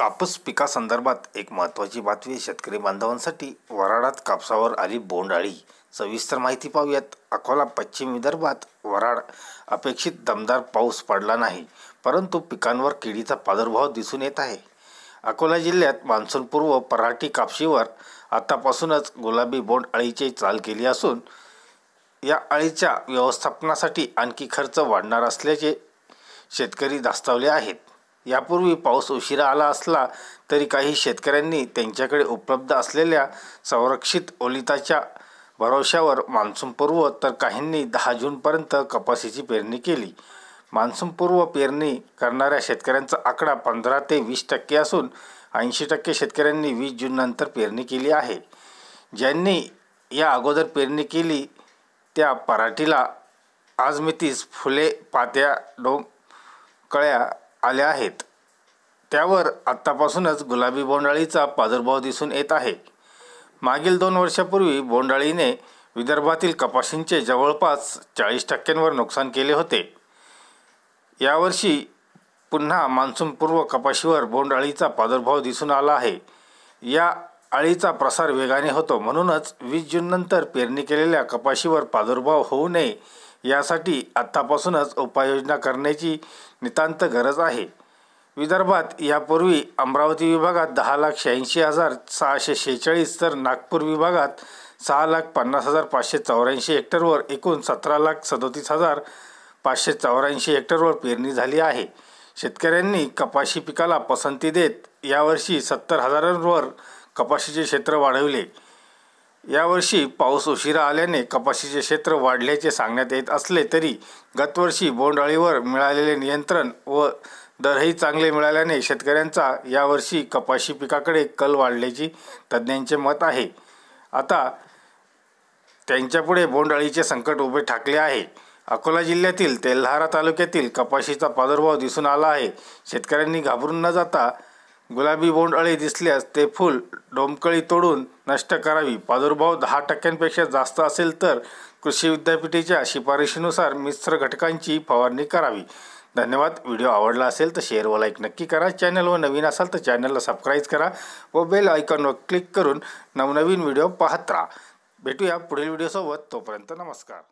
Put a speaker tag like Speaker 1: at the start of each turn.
Speaker 1: कापूस पिकासंदर्भात एक महत्त्वाची बातमी शेतकरी बांधवांसाठी वराडात कापसावर आली बोंडाळी सविस्तर माहिती पाहूयात अकोला पश्चिम विदर्भात वराड अपेक्षित दमदार पाऊस पडला नाही परंतु पिकांवर किडीचा प्रादुर्भाव दिसून येत आहे अकोला जिल्ह्यात मान्सूनपूर्व पराठी कापशीवर आतापासूनच गुलाबी बोंड अळीचे चाल केली असून या अळीच्या व्यवस्थापनासाठी आणखी खर्च वाढणार असल्याचे शेतकरी दास्तावले आहेत यापूर्वी पाऊस उशिरा आला असला तरी काही शेतकऱ्यांनी त्यांच्याकडे उपलब्ध असलेल्या संरक्षित ओलिताच्या भरोश्यावर मान्सूनपूर्व तर काहींनी दहा जूनपर्यंत कपाशीची पेरणी केली मान्सूनपूर्व पेरणी करणाऱ्या शेतकऱ्यांचा आकडा पंधरा ते वीस टक्के असून ऐंशी टक्के शेतकऱ्यांनी वीस जूननंतर पेरणी केली आहे ज्यांनी या अगोदर पेरणी केली त्या पराठीला आजमितीस फुले पात्या डोंग कळ्या आल्या आहेत त्यावर आत्तापासूनच गुलाबी बोंडाळीचा प्रादुर्भाव दिसून येत आहे मागील दोन वर्षापूर्वी बोंडाळीने विदर्भातील कपाशींचे जवळपास चाळीस टक्क्यांवर नुकसान केले होते यावर्षी पुन्हा मान्सूनपूर्व कपाशीवर बोंडाळीचा प्रादुर्भाव दिसून आला आहे या अळीचा प्रसार वेगाने होतो म्हणूनच वीस जूननंतर पेरणी केलेल्या कपाशीवर प्रादुर्भाव होऊ नये यासाठी आत्तापासूनच उपाययोजना करण्याची नितांत गरज आहे विदर्भात यापूर्वी अमरावती विभागात दहा लाख शहाऐंशी हजार सहाशे शेहेचाळीस तर नागपूर विभागात सहा लाख पन्नास हजार पाचशे चौऱ्याऐंशी हेक्टरवर एकूण सतरा लाख सदोतीस हजार पाचशे चौऱ्याऐंशी हेक्टरवर पेरणी झाली आहे शेतकऱ्यांनी कपाशी पिकाला पसंती देत यावर्षी सत्तर हजारांवर कपाशीचे क्षेत्र वाढविले यावर्षी पाऊस उशिरा आल्याने कपाशीचे क्षेत्र वाढल्याचे सांगण्यात येत असले तरी गतवर्षी बोंडअळीवर मिळालेले नियंत्रण व दरही चांगले मिळाल्याने शेतकऱ्यांचा यावर्षी कपाशी पिकाकडे कल वाढल्याची तज्ज्ञांचे मत आहे आता त्यांच्यापुढे बोंडअळीचे संकट उभे ठाकले आहे अकोला जिल्ह्यातील तेल्हारा तालुक्यातील कपाशीचा प्रादुर्भाव दिसून आला आहे शेतकऱ्यांनी घाबरून न जाता गुलाबी बोंडअळी दिसल्यास ते फूल डोमकळी तोडून नष्ट करावी प्रादुर्भाव दहा टक्क्यांपेक्षा जास्त असेल तर कृषी विद्यापीठेच्या शिफारशीनुसार मिश्र घटकांची फवारणी करावी धन्यवाद व्हिडिओ आवडला असेल तर शेअर व लाईक नक्की करा चॅनलवर नवीन असाल तर चॅनलला सबस्क्राईब करा व बेल आयकॉनवर क्लिक करून नवनवीन व्हिडिओ पाहत राहा भेटूया पुढील व्हिडिओसोबत तोपर्यंत नमस्कार